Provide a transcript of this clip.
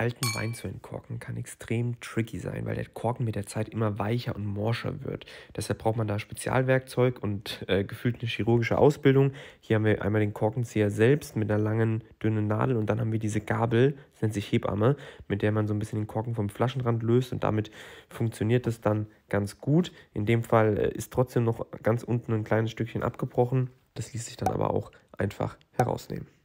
alten Wein zu entkorken kann extrem tricky sein, weil der Korken mit der Zeit immer weicher und morscher wird. Deshalb braucht man da Spezialwerkzeug und äh, gefühlt eine chirurgische Ausbildung. Hier haben wir einmal den Korkenzieher selbst mit einer langen, dünnen Nadel und dann haben wir diese Gabel, das nennt sich Hebamme, mit der man so ein bisschen den Korken vom Flaschenrand löst und damit funktioniert das dann ganz gut. In dem Fall äh, ist trotzdem noch ganz unten ein kleines Stückchen abgebrochen. Das ließ sich dann aber auch einfach herausnehmen.